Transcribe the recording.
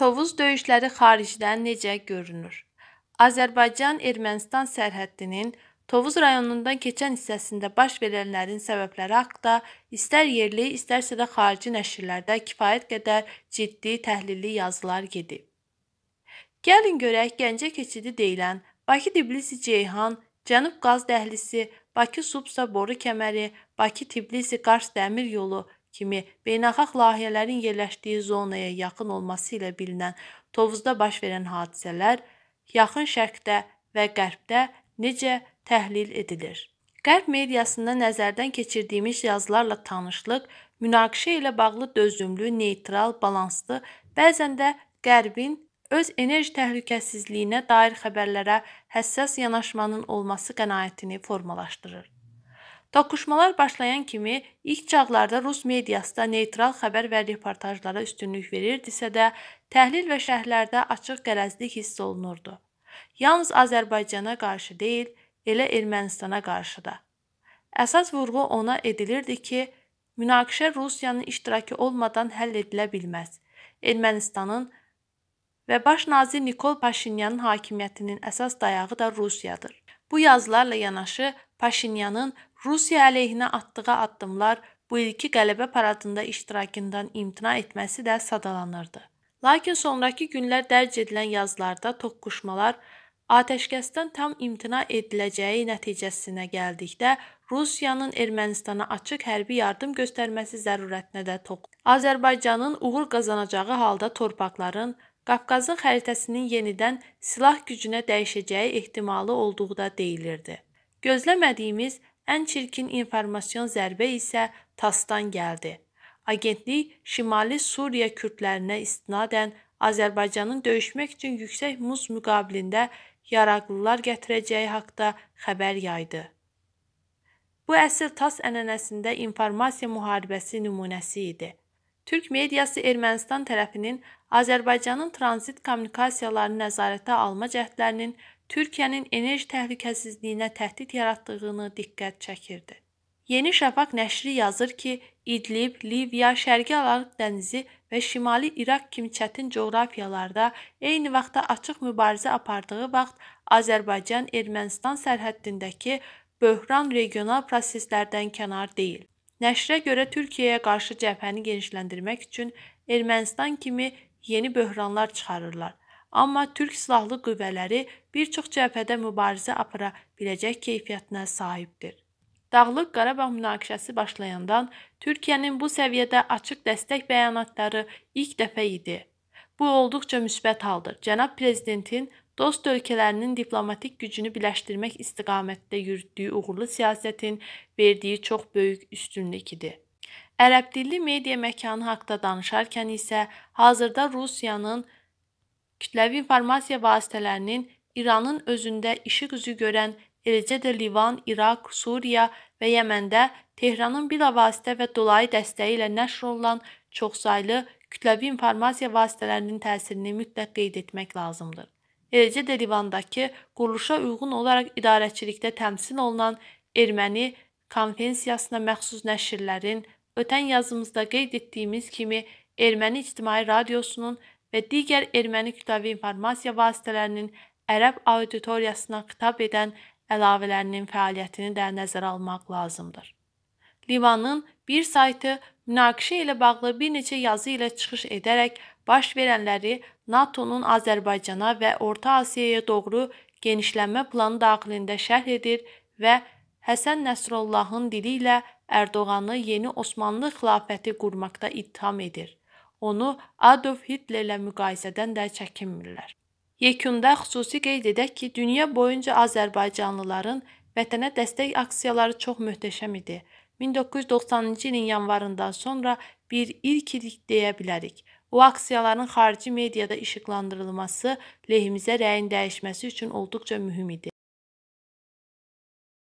Tovuz döyüşləri xaricdən necə görünür? Azərbaycan-Ermənistan sərhəddinin Tovuz rayonundan keçən hissəsində baş verənlərin səbəbləri haqqında istər yerli, istərsə də xarici nəşrlərdə kifayət qədər ciddi təhlilli yazılar gedib. Gəlin görək Gəncə keçidi deyilən Bakı-Tbilisi-Ceyhan, Cənub qaz dəhlizi, Bakı-Subsa boru kəməri, Bakı-Tbilisi-Qars dəmir yolu kimi beynəlxalq layihələrin yerləşdiyi zonaya yaxın olması ilə bilinən Tovuzda baş verən hadisələr yaxın şərqdə və qərbdə necə təhlil edilir? Qərb mediasında nəzərdən keçirdiyimiz yazılarla tanışlıq münaqişə ilə bağlı dözümlü, neytral, balanslı, bəzən də Qərbin öz enerji təhlükəsizliyinə dair xəbərlərə həssas yanaşmanın olması qənaətini formalaşdırır. Toqquşmalar başlayan kimi ilk çağlarda Rus mediası da neytral xəbər və reportajlara üstünlük verirdisə də, təhlil və şərhlərdə açıq qərəzlik hiss olunurdu. Yalnız Azərbaycana qarşı deyil, elə Ermənistana qarşı da. Əsas vurğu ona edilirdi ki, münaqişə Rusiyanın iştirakı olmadan həll edilə bilməz. Ermənistanın və baş nazir Nikol Paşinyanın hakimiyyətinin əsas dayağı da Rusiyadır. Bu yazılarla yanaşı Paşinyanın Rusiya əleyhinə atdığı addımlar bu ilki qələbə paradında iştirakından imtina etməsi də sadalanırdı. Lakin sonrakı günlər dərc edilən yazılarda toqquşmalar atəşkəsdən tam imtina ediləcəyi nəticəsinə gəldikdə Rusiyanın Ermənistana açıq hərbi yardım göstərməsi zərurətinə də toxunur. Azərbaycanın uğur qazanacağı halda torpaqların Qafqazın xəritəsinin yenidən silah gücünə dəyişəcəyi ehtimalı olduğu da deyilirdi. Gözləmədiyimiz ən çirkin informasiyon zərbə isə TASS-dan gəldi. Agentlik Şimali Suriya kürdlərinə istinadən Azərbaycanın döyüşmək üçün yüksək muz müqabilində yaraqlılar gətirəcəyi haqqda xəbər yaydı. Bu əsr TASS ənənəsində informasiya müharibəsi nümunəsi idi. Türk mediası Ermənistan tərəfinin Azərbaycanın tranzit kommunikasiyalarını nəzarətə alma cəhdlərinin Türkiyənin enerji təhlükəsizliyinə təhdid yaratdığını diqqət çəkirdi. Yeni Şafaq nəşri yazır ki, İdlib, Liviya, Şərqi Aralıq dənizi və Şimali İraq kimi çətin coğrafiyalarda eyni vaxtda açıq mübarizə apardığı vaxt Azərbaycan-Ermənistan sərhəddindəki böhran regional proseslərdən kənar deyil. Nəşrə görə Türkiyəyə qarşı cəbhəni genişləndirmək üçün Ermənistan kimi yeni böhranlar çıxarırlar Amma Türk Silahlı Qüvvələri bir çox cəbhədə mübarizə apara biləcək keyfiyyətinə sahibdir. Dağlıq Qarabağ münaqişəsi başlayandan Türkiyənin bu səviyyədə açıq dəstək bəyanatları ilk dəfə idi. Bu olduqca müsbət haldır. Cənab prezidentin dost ölkələrinin diplomatik gücünü birləşdirmək istiqamətində yürütdüyü uğurlu siyasətin verdiyi çox böyük üstünlük idi. Ərəb dilli media məkanı haqqında danışarkən isə hazırda Rusiyanın kütləvi informasiya vasitələrinin İranın özündə işıq üzü görən, eləcə də Livan, İraq, Suriya və Yəməndə Tehranın bilavasitə və dolayı dəstəyi ilə nəşr olunan çoxsaylı kütləvi informasiya vasitələrinin təsirini mütləq qeyd etmək lazımdır. Eləcə də Livandakı quruluşa uyğun olaraq idarəçilikdə təmsil olunan Erməni konfensiyasına məxsus nəşrlərin ötən yazımızda qeyd etdiyimiz kimi Erməni İctimai Radiosunun və digər erməni kütləvi informasiya vasitələrinin ərəb auditoriyasına xitab edən əlavələrinin fəaliyyətini də nəzərə almaq lazımdır. Livanın bir saytı münaqişə ilə bağlı bir neçə yazı ilə çıxış edərək baş verənləri NATO-nun Azərbaycana və Orta Asiyaya doğru genişlənmə planı daxilində şərh edir və Həsən Nəsrullahın dili ilə Ərdoğanı yeni Osmanlı xilafəti qurmaqda ittiham edir onu Adolf Hitlerlə müqayisədən də çəkinmirlər. Yekunda xüsusi qeyd edək ki, dünya boyunca azərbaycanlıların vətənə dəstək aksiyaları çox möhtəşəm idi. 1990-cı ilin yanvarından sonra bir ilk idik deyə bilərik. O aksiyaların xarici mediada işıqlandırılması, lehimizə rəyin dəyişməsi üçün olduqca mühüm idi.